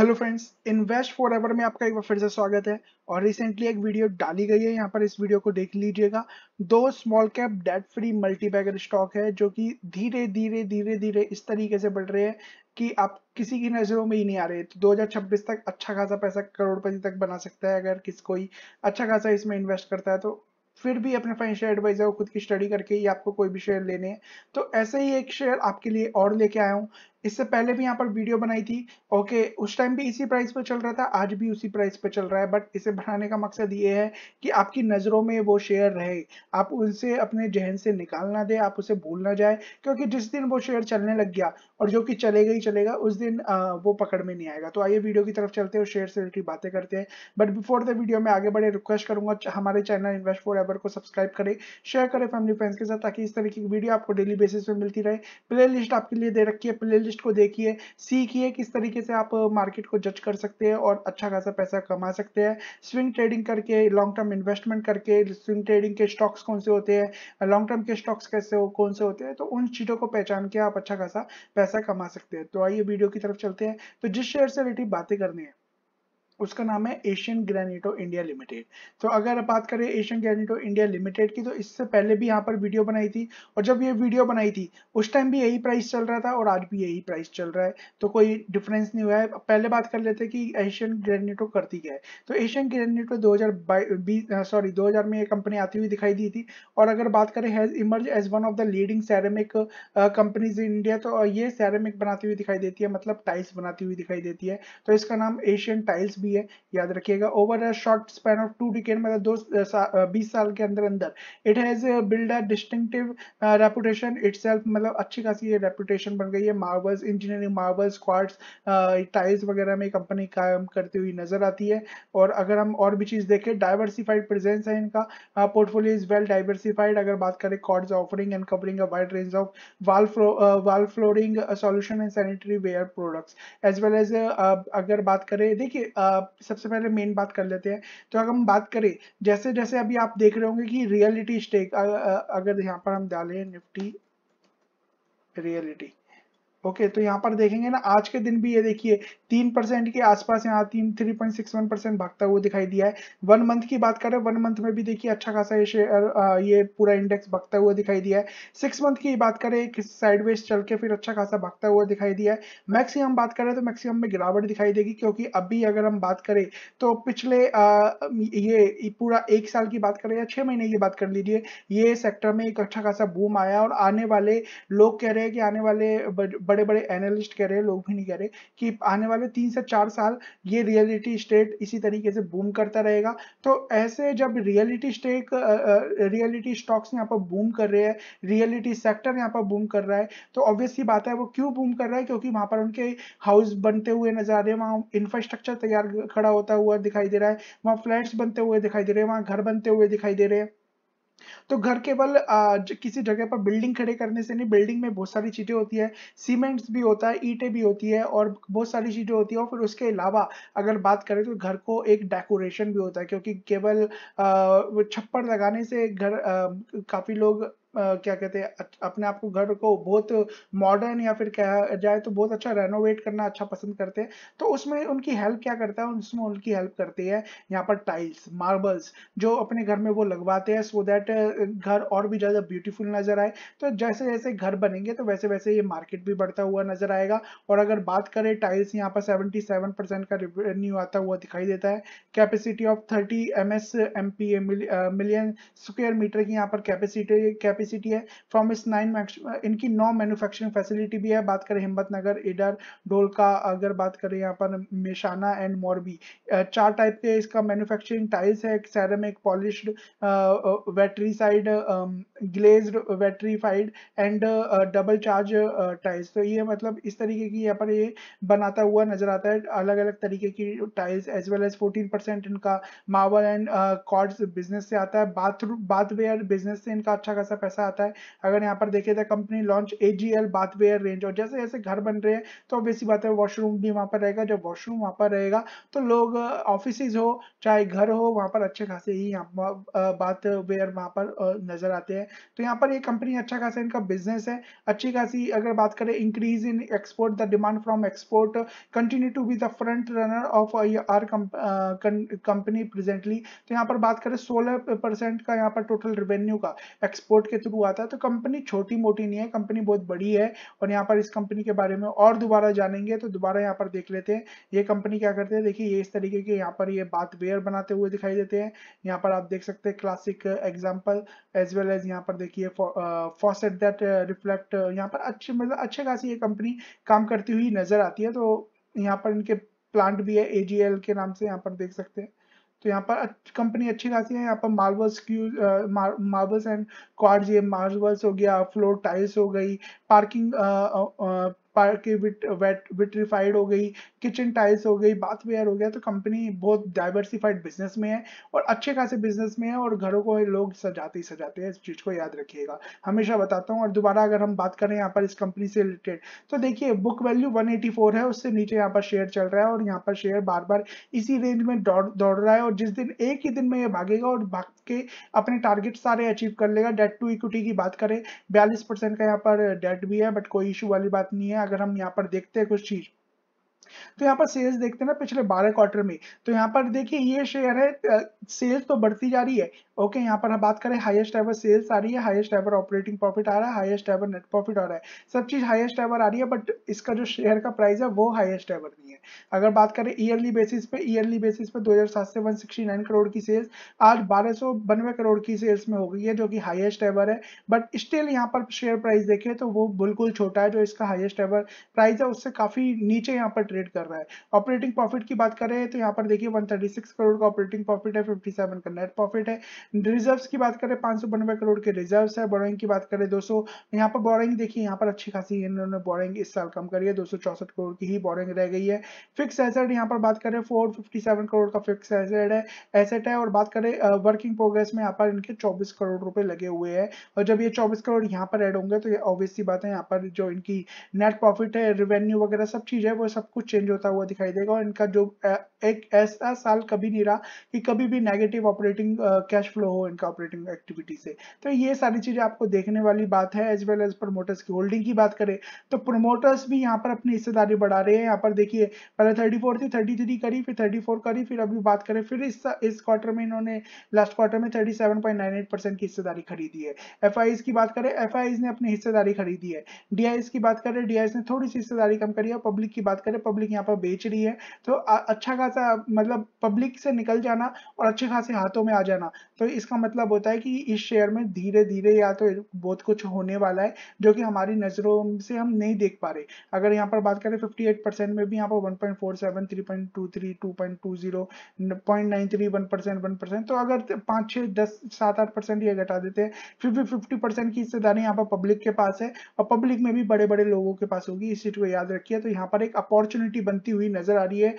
hello friends invest for ever में आपका एक बार फिर से स्वागत है और रिसेंटली एक वीडियो डाली गई है यहाँ पर इस वीडियो को देख लीजिएगा दो small cap debt free multi stock है जो कि धीरे धीरे धीरे धीरे इस तरीके से बढ़ रहे हैं कि आप किसी की नज़रों में ही नहीं आ रहे तो 2026 तक अच्छा खासा पैसा करोड़पति तक बना सकता है अगर किस कोई अच्छा खासा इसमें इन्वेस्ट करता है तो फिर भी अपने फाइनेंशियल एडवाइजर को खुद की स्टडी करके ही आपको कोई भी शेयर लेने हैं तो ऐसे ही एक शेयर आपके लिए और लेके आया हूँ इससे पहले भी यहाँ पर वीडियो बनाई थी ओके उस टाइम भी इसी प्राइस पर चल रहा था आज भी उसी प्राइस पर चल रहा है बट इसे बढ़ाने का मकसद ये है कि आपकी नज़रों में वो शेयर रहे आप उनसे अपने जहन से निकाल ना दें आप उसे भूल ना जाए क्योंकि जिस दिन वो शेयर चलने लग गया और जो कि चलेगा ही चलेगा उस दिन आ, वो पकड़ में नहीं आएगा तो आइए वीडियो की तरफ चलते हैं शेयर से रिलेटेड बातें करते हैं बट बिफोर द वीडियो में आगे बढ़े रिक्वेस्ट करूंगा हमारे चैनल इन्वेस्ट फॉर एवर को सब्सक्राइब करें शेयर करें फैमिली फ्रेंड्स के साथ ताकि इस तरीके की वीडियो आपको डेली बेसिस पर मिलती रहे प्ले आपके लिए दे रखी है प्ले लिस्ट को देखिए सीखिए किस तरीके से आप मार्केट uh, को जज कर सकते हैं और अच्छा खासा पैसा कमा सकते हैं स्विंग ट्रेडिंग करके लॉन्ग टर्म इन्वेस्टमेंट करके स्विंग ट्रेडिंग के स्टॉक्स कौन से होते हैं लॉन्ग टर्म के स्टॉक्स कैसे हो कौन से होते हैं तो उन चीज़ों को पहचान के आप अच्छा खासा पैसा कमा सकते हैं तो आइए वीडियो की तरफ चलते हैं तो जिस शेयर से रिलेटिव बातें करनी है उसका नाम है एशियन ग्रेनिटो इंडिया लिमिटेड तो अगर बात करें एशियन ग्रेनिटो इंडिया लिमिटेड की तो इससे पहले भी यहाँ पर वीडियो बनाई थी और जब ये वीडियो बनाई थी उस टाइम भी यही प्राइस चल रहा था और आज भी यही प्राइस चल रहा है तो कोई डिफरेंस नहीं हुआ है पहले बात कर लेते हैं कि एशियन ग्रेनिटो करती क्या है तो एशियन ग्रेनिटो दो सॉरी दो में ये कंपनी आती हुई दिखाई दी थी और अगर बात करें has emerge as one of the leading ceramic companies in India तो ये सैरेमिक बनाती हुई दिखाई देती है मतलब टाइल्स बनाती हुई दिखाई देती है तो इसका नाम एशियन टाइल्स भी भी है याद रखिएगा over a short span of two decade मतलब दो बीस सा, साल के अंदर अंदर it has build a distinctive reputation it मतलब अच्छी खासी ये रेपुटेशन बन गई है marbles engineering marbles quartz tiles वगैरह में कंपनी काम करती हुई नजर आती है और अगर हम और भी चीज देखें डाइवर्सिफाइड प्रेजेंस है इनका पोर्टफोलियो इज वेल डाइवर्सिफाइड अगर बात करें cords offering and covering a wide range of wall wall flooring solution and sanitary ware products as well as अगर बात करें देखिए सबसे पहले मेन बात कर लेते हैं तो अगर हम बात करें जैसे जैसे अभी आप देख रहे होंगे कि रियलिटी स्टेक अगर यहाँ पर हम डालें निफ्टी रियलिटी ओके okay, तो यहाँ पर देखेंगे ना आज के दिन भी ये देखिए तीन परसेंट के आसपास यहाँ तीन three point six one percent भागता हुआ दिखाई दिया है वन मंथ की बात करें वन मंथ में भी देखिए अच्छा खासा ये शेयर ये पूरा इंडेक्स भागता हुआ दिखाई दिया है सिक्स मंथ की बात करें किस साइडवेज चल के फिर अच्छा खासा भागता हुआ दिखाई दिया है मैक्सिमम बात करें तो मैक्सिमम में गिरावट दिखाई देगी क्योंकि अभी अगर हम बात करें तो पिछले आ, ये पूरा एक साल की बात करें या छः महीने की बात कर लीजिए ये सेक्टर में एक अच्छा खासा बूम आया और आने वाले लोग कह रहे हैं कि आने वाले बड़े बड़े एनालिस्ट कह रहे हैं लोग भी नहीं कह रहे कि आने वाले तीन से चार साल ये रियलिटी स्टेट इसी तरीके से बूम करता रहेगा तो ऐसे जब रियलिटी स्टेक रियलिटी स्टॉक्स यहाँ पर बूम कर रहे हैं रियलिटी सेक्टर यहाँ पर बूम कर रहा है तो ऑब्वियसली बात है वो क्यों बूम कर रहा है क्योंकि वहाँ पर उनके हाउस बनते हुए नजर आ रहे हैं वहाँ इंफ्रास्ट्रक्चर तैयार खड़ा होता हुआ दिखाई दे रहा है वहाँ फ्लैट्स बनते हुए दिखाई दे रहे हैं वहाँ घर बनते हुए दिखाई दे रहे हैं तो घर केवल किसी जगह पर बिल्डिंग खड़े करने से नहीं बिल्डिंग में बहुत सारी चीज़ें होती है सीमेंट्स भी होता है ईटें भी होती है और बहुत सारी चीज़ें होती है और फिर उसके अलावा अगर बात करें तो घर को एक डेकोरेशन भी होता है क्योंकि केवल छप्पर लगाने से घर काफ़ी लोग क्या कहते हैं अपने आप को घर को बहुत मॉडर्न या फिर कह जाए तो बहुत अच्छा रेनोवेट करना अच्छा पसंद करते हैं तो उसमें उनकी हेल्प क्या करता है उसमें उनकी हेल्प करती है यहाँ पर टाइल्स मार्बल्स जो अपने घर में वो लगवाते हैं सो दैट घर और भी ज़्यादा ब्यूटीफुल नजर आए तो जैसे जैसे घर बनेंगे तो वैसे वैसे ये मार्केट भी बढ़ता हुआ नजर आएगा और अगर बात करें टाइल्स यहाँ पर सेवेंटी सेवन परसेंट का रेवेन्यू आता हुआ दिखाई देता है capacity of thirty M S M P million square metre की यहाँ पर कैपेसिटी कैपेसिटी है फ्रॉम इस नाइन इनकी नौ मैन्युफैक्चरिंग फैसिलिटी भी है बात करें हिम्मत नगर एडर डोलका अगर बात करें यहाँ पर मेशाना एंड मोरबी चार टाइप के इसका मैन्युफैक्चरिंग टाइल्स है ceramic polished vitrified glazed vitrified and double charge tiles तो ये मतलब इस तरीके की यहाँ पर ये बनाता हुआ नजर आता है अलग अलग तरीके की tiles as well as fourteen इनका मावल एंड कॉर्ड्स बिजनेस से आता है बाथरूम बाथवेयर बिजनेस से इनका अच्छा खासा पैसा आता है अगर यहाँ पर देखे तो company launch A G L bathware range और जैसे जैसे घर बन रहे हैं तो ऑब्वियसली बात है वॉशरूम भी वहाँ पर रहेगा जब वॉशरूम वहाँ पर रहेगा तो लोग ऑफिस हो चाहे घर हो वहाँ पर अच्छे खासे ही बाथवेयर वहाँ पर नजर आते हैं तो यहाँ पर ये कंपनी अच्छा खासा इनका बिजनेस है अच्छी खासी अगर बात करें increase in export the demand from export continue to be the front runner of our company presently तो यहाँ पर बात करें सोलह परसेंट का यहाँ पर टोटल रेवेन्यू का एक्सपोर्ट के थ्रू आता है तो कंपनी छोटी मोटी नहीं है कंपनी बहुत बड़ी है और यहाँ पर इस कंपनी के बारे में और दोबारा जानेंगे तो दोबारा यहाँ पर देख लेते हैं ये कंपनी क्या करते हैं देखिए ये इस तरीके के यहाँ पर ये बात वेयर बनाते हुए दिखाई देते हैं यहाँ पर आप देख सकते हैं classic example as well as यहाँ पर देखिए फॉसेट दैट रिफ्लेक्ट यहाँ पर अच्छे मतलब अच्छे खासी ये कंपनी काम करती हुई नजर आती है तो यहाँ पर इनके प्लांट भी है एजीएल के नाम से यहाँ पर देख सकते हैं तो यहाँ पर कंपनी अच्छी खासी है यहाँ पर marbles Q marbles and quartz ये मार्बल्स हो गया फ्लोर टाइल्स हो गई पार्किंग की विट वेट विट्रीफाइड हो गई किचन टाइल्स हो गई बाथवेयर हो गया तो कंपनी बहुत डाइवर्सिफाइड बिजनेस में है और अच्छे खासे बिजनेस में है और घरों को लोग सजाते ही सजाते हैं इस चीज़ को याद रखिएगा हमेशा बताता हूँ और दोबारा अगर हम बात करें यहाँ पर इस कंपनी से रिलेटेड तो देखिए बुक वैल्यू 184 है उससे नीचे यहाँ पर शेयर चल रहा है और यहाँ पर शेयर बार बार इसी रेंज में दौड़ दौड़ रहा है और जिस दिन एक ही दिन में ये भागेगा और भाग के अपने टारगेट सारे अचीव कर लेगा डेट टू इक्विटी की बात करें बयालीस का यहाँ पर डेट भी है बट कोई इशू वाली बात नहीं है अगर हम यहाँ पर देखते हैं कुछ चीज़ तो यहाँ पर सेल्स देखते हैं ना पिछले बारह क्वार्टर में तो यहाँ पर देखिए ये शेयर है सेल्स तो बढ़ती जा रही है ओके यहाँ पर हम बात करें हाईएस्ट एवर सेल्स आ रही है हाईएस्ट एवर ऑपरेटिंग प्रॉफिट आ रहा है हाईएस्ट एवर नेट प्रॉफिट आ रहा है सब चीज हाईएस्ट एवर आ रही है बट इसका जो शेयर का प्राइस है वो हाईएस्ट एवर नहीं है अगर बात करें ईयरली बेसिस पे ईयरली बेसिस पे सात से नाइन करोड़ की सेल्स आज बारह करोड़ की सेल्स में हो गई है जो की हाइएस्ट एवर है बट स्टिल यहाँ पर शेयर प्राइस देखे तो वो बिल्कुल छोटा है जो इसका हाइएस्ट एवर प्राइस है उससे काफी नीचे यहाँ पर ट्रेड कर रहा है ऑपरेटिंग प्रॉफिट की बात करें तो यहाँ पर देखिए वन करोड़ का ऑपरेटिंग प्रॉफिट है फिफ्टी का नेट प्रॉफिट है रिजर्व्स की बात करें पांच सौ करोड़ के रिजर्व है बोरिंग की बात करें दोस्तों यहाँ पर बोरिंग देखिए यहाँ पर अच्छी खासी इन्होंने बोरिंग इस साल कम करी है दो करोड़ की ही बोरिंग रह गई है फिक्स एसेट यहाँ पर बात करें फोर करोड़ का फिक्स एसेट है एसेट है और बात करें वर्किंग प्रोग्रेस में यहाँ पर इनके चौबीस करोड़ रुपए लगे हुए हैं और जब ये चौबीस करोड़ यहाँ पर एड होंगे तो ये ऑब्वियसली बात है यहाँ पर जो इनकी नेट प्रॉफिट है रेवेन्यू वगैरह सब चीज है वो सब कुछ चेंज होता हुआ दिखाई देगा और इनका जो एक ऐसा साल कभी नहीं रहा कि कभी भी negative operating cash flow flow हो इनका ऑपरेटिंग एक्टिविटी से तो ये सारी चीज़ें आपको देखने वाली बात है एज वेल एज प्रमोटर्स की होल्डिंग की बात करें तो प्रमोटर्स भी यहाँ पर अपनी हिस्सेदारी बढ़ा रहे हैं यहाँ पर देखिए पहले थर्टी फोर थी थर्टी थ्री करी फिर थर्टी फोर करी फिर अभी बात करें फिर इस इस क्वार्टर में इन्होंने लास्ट क्वार्टर में thirty seven point nine eight percent की हिस्सेदारी खरीदी है एफ की बात करें एफ ने अपनी हिस्सेदारी खरीदी है डी की बात करें डी ने थोड़ी सी हिस्सेदारी कम करी है पब्लिक की बात करें पब्लिक यहाँ पर बेच रही है तो अच्छा खासा मतलब पब्लिक से निकल जाना और अच्छे खासे हाथों में आ जाना तो इसका मतलब होता है कि इस शेयर में धीरे धीरे या तो बहुत कुछ होने वाला है जो कि हमारी नज़रों से हम नहीं देख पा रहे अगर यहाँ पर बात करें फिफ्टी में भी यहाँ पर one point four seven percent तो अगर पाँच छः दस सात आठ परसेंट ये घटा देते हैं फिर भी फिफ्टी परसेंट की हिस्सेदारी यहाँ पर पब्लिक के पास है और पब्लिक में भी बड़े बड़े लोगों के पास होगी इस चीज़ को याद रखिए तो यहाँ पर एक अपॉर्चुनिटी बनती हुई नज़र आ रही है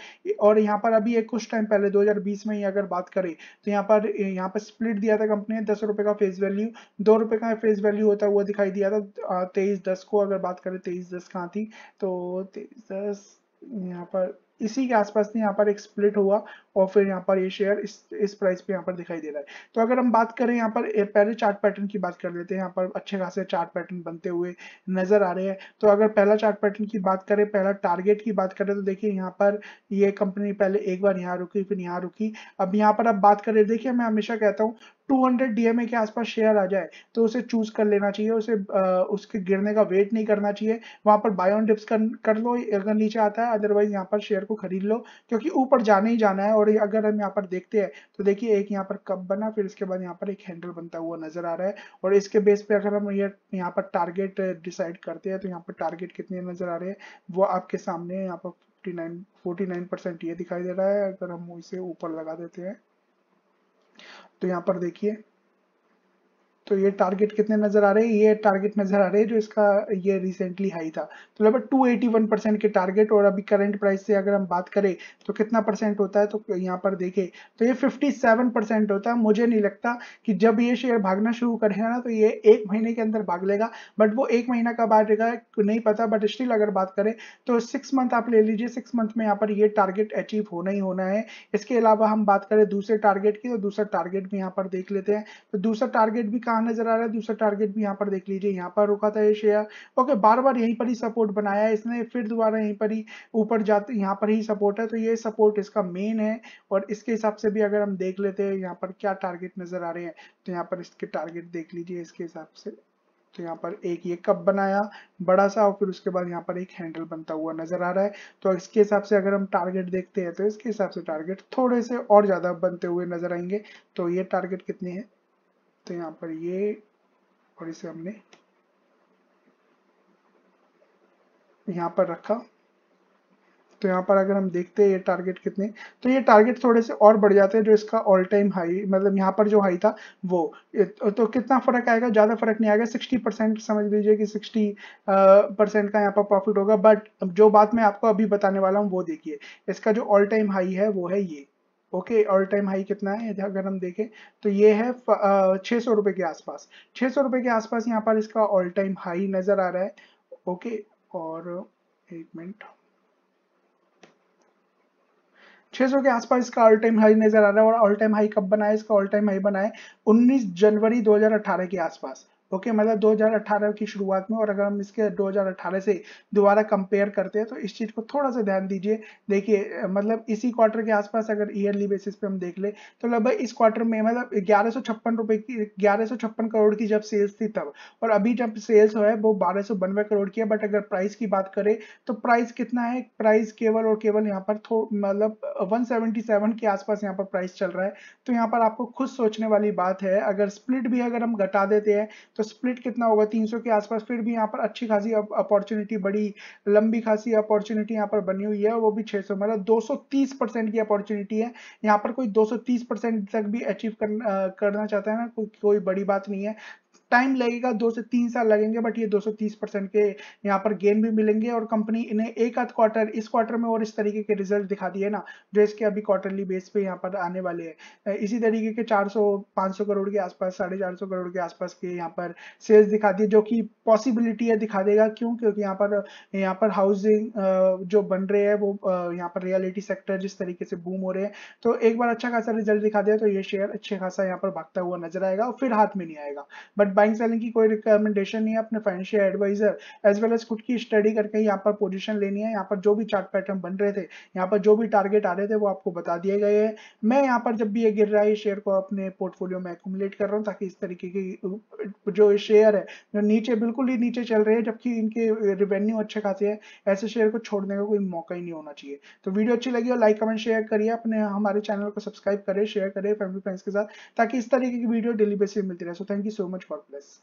और यहाँ पर अभी एक कुछ टाइम पहले 2020 में ही अगर बात करें तो यहाँ पर यहाँ पर स्प्लिट दिया था कंपनी ने दस रुपए का फेस वैल्यू दो रुपए का फेस वैल्यू होता हुआ दिखाई दिया था तेईस दस को अगर बात करें तेईस दस कहाँ थी तो तेईस दस यहाँ पर इसी के आसपास यहाँ पर एक स्प्लिट हुआ और फिर यहाँ पर ये शेयर इस इस प्राइस पे यहाँ पर दिखाई दे रहा है तो अगर हम बात करें यहाँ पर पहले चार्ट पैटर्न की बात कर लेते हैं यहाँ पर अच्छे खासे चार्ट पैटर्न बनते हुए नजर आ रहे हैं तो अगर पहला चार्ट पैटर्न की बात करें पहला टारगेट की बात करें तो देखिए यहाँ पर ये कंपनी पहले एक बार यहाँ रुकी फिर यहाँ रुकी अब यहाँ पर अब बात करें देखिए मैं हमेशा कहता हूँ 200 डीएमए के आसपास शेयर आ जाए तो उसे चूज कर लेना चाहिए उसे आ, उसके गिरने का वेट नहीं करना चाहिए वहां पर बाय ऑन डिप्स कर, कर लो अगर नीचे आता है अदरवाइज यहाँ पर शेयर को खरीद लो क्योंकि ऊपर जाना ही जाना है और अगर हम यहाँ पर देखते हैं तो देखिए एक यहाँ पर कप बना फिर इसके बाद यहाँ पर एक हैंडल बनता हुआ नजर आ रहा है और इसके बेस पे अगर हम ये यहाँ पर टारगेट डिसाइड करते हैं तो यहाँ पर टारगेट कितने नजर आ रहे हैं वो आपके सामने यहाँ पर 59 49 परसेंट ये दिखाई दे रहा है अगर हम इसे ऊपर लगा देते हैं तो यहाँ पर देखिए तो ये टारगेट कितने नजर आ रहे हैं ये टारगेट नजर आ रहे हैं जो इसका ये रिसेंटली हाई था तो लगभग 281 परसेंट के टारगेट और अभी करंट प्राइस से अगर हम बात करें तो कितना परसेंट होता है तो यहाँ पर देखें तो ये 57 परसेंट होता है मुझे नहीं लगता कि जब ये शेयर भागना शुरू करेगा ना तो ये एक महीने के अंदर भाग लेगा बट वो एक महीना का बाद नहीं पता बट स्टिल अगर बात करें तो सिक्स मंथ आप ले लीजिए सिक्स मंथ में यहाँ पर ये टारगेट अचीव होना ही होना है इसके अलावा हम बात करें दूसरे टारगेट की तो दूसरा टारगेट भी यहाँ पर देख लेते हैं तो दूसरा टारगेट भी कहाँ निशान नजर आ रहा है दूसरा टारगेट भी यहाँ पर देख लीजिए यहाँ पर रुका था ये शेयर ओके बार बार यहीं पर ही सपोर्ट बनाया है इसने फिर दोबारा यहीं पर ही ऊपर जाते यहाँ पर ही सपोर्ट है तो ये सपोर्ट इसका मेन है और इसके हिसाब से भी अगर हम देख लेते हैं यहाँ पर क्या टारगेट नजर आ रहे हैं तो यहाँ पर इसके टारगेट देख लीजिए इसके हिसाब से तो यहाँ पर एक ये कप बनाया बड़ा सा और फिर उसके बाद यहाँ पर एक हैंडल बनता हुआ नजर आ रहा है तो इसके हिसाब से अगर हम टारगेट देखते हैं तो इसके हिसाब से टारगेट थोड़े से और ज्यादा बनते हुए नजर आएंगे तो ये टारगेट कितने हैं तो यहाँ पर ये और इसे हमने यहाँ पर रखा तो यहाँ पर अगर हम देखते हैं ये टारगेट कितने तो ये टारगेट थोड़े से और बढ़ जाते हैं जो इसका ऑल टाइम हाई मतलब यहाँ पर जो हाई था वो तो, तो कितना फर्क आएगा ज़्यादा फर्क नहीं आएगा 60 परसेंट समझ लीजिए कि 60 परसेंट का यहाँ पर प्रॉफिट होगा बट जो बात मैं आपको अभी बताने वाला हूँ वो देखिए इसका जो ऑल टाइम हाई है वो है ये ओके ऑल टाइम हाई कितना है अगर हम देखें तो ये है छः सौ रुपये के आसपास छः सौ रुपये के आसपास यहाँ पर इसका ऑल टाइम हाई नज़र आ रहा है ओके okay, और एक मिनट 600 के आसपास इसका ऑल टाइम हाई नजर आ रहा है और ऑल टाइम हाई कब बनाया इसका ऑल टाइम हाई बनाया 19 जनवरी 2018 के आसपास ओके okay, मतलब 2018 की शुरुआत में और अगर हम इसके 2018 से दोबारा कंपेयर करते हैं तो इस चीज़ को थोड़ा सा ध्यान दीजिए देखिए मतलब इसी क्वार्टर के आसपास अगर ईयरली बेसिस पे हम देख ले तो लगभग इस क्वार्टर में मतलब ग्यारह रुपए की ग्यारह करोड़ की जब सेल्स थी तब और अभी जब सेल्स है वो बारह करोड़ की है बट अगर प्राइस की बात करें तो प्राइस कितना है प्राइस केवल और केवल यहाँ पर मतलब वन के आसपास यहाँ पर प्राइस चल रहा है तो यहाँ पर आपको खुद सोचने वाली बात है अगर स्प्लिट भी अगर हम घटा देते हैं तो तो स्प्लिट कितना होगा 300 के आसपास फिर भी यहाँ पर अच्छी खासी अपॉर्चुनिटी बड़ी लंबी खासी अपॉर्चुनिटी यहाँ पर बनी हुई है वो भी 600 मतलब 230 परसेंट की अपॉर्चुनिटी है यहाँ पर कोई 230 परसेंट तक भी अचीव करना चाहता है ना कोई बड़ी बात नहीं है टाइम लगेगा दो से तीन साल लगेंगे बट ये 230 परसेंट के यहाँ पर गेन भी मिलेंगे और कंपनी इन्हें एक आध क्वार्टर इस क्वार्टर में और इस तरीके के रिजल्ट दिखा दिए ना जो इसके अभी क्वार्टरली बेस पे यहाँ पर आने वाले हैं इसी तरीके के 400 500 करोड़ के आसपास साढ़े चार सौ करोड़ के आसपास के यहाँ पर सेल्स दिखा दिए जो कि पॉसिबिलिटी है दिखा देगा क्यों क्योंकि यहाँ पर यहाँ पर हाउसिंग जो बन रहे हैं वो यहाँ पर रियलिटी सेक्टर जिस तरीके से बूम हो रहे हैं तो एक बार अच्छा खासा रिजल्ट दिखा दिया तो ये शेयर अच्छे खासा यहाँ पर भागता हुआ नजर आएगा और फिर हाथ में नहीं आएगा बट बाइंग सेलिंग की कोई रिकमेंडेशन नहीं है अपने financial adviser as well as खुद की स्टडी करके यहाँ पर पोजिशन लेनी है यहाँ पर जो भी चार्ट पैटर्न बन रहे थे यहाँ पर जो भी टारगेट आ रहे थे वो आपको बता दिए गए हैं मैं यहाँ पर जब भी ये गिर रहा है शेयर को अपने पोर्टफोलियो में एकुमुलेट कर रहा हूँ ताकि इस तरीके की जो शेयर है जो नीचे बिल्कुल ही नीचे चल रहे हैं जबकि इनके रिवेन्यू अच्छे खासे है ऐसे शेयर को छोड़ने का कोई मौका ही नहीं होना चाहिए तो वीडियो अच्छी लगी हो लाइक कमेंट शेयर करिए अपने हमारे चैनल को सब्सक्राइब करें शेयर करें फैमिली फ्रेंड्स के साथ ताकि इस तरीके की वीडियो डेली बेसिस मिलती रहे so thank you so much for plus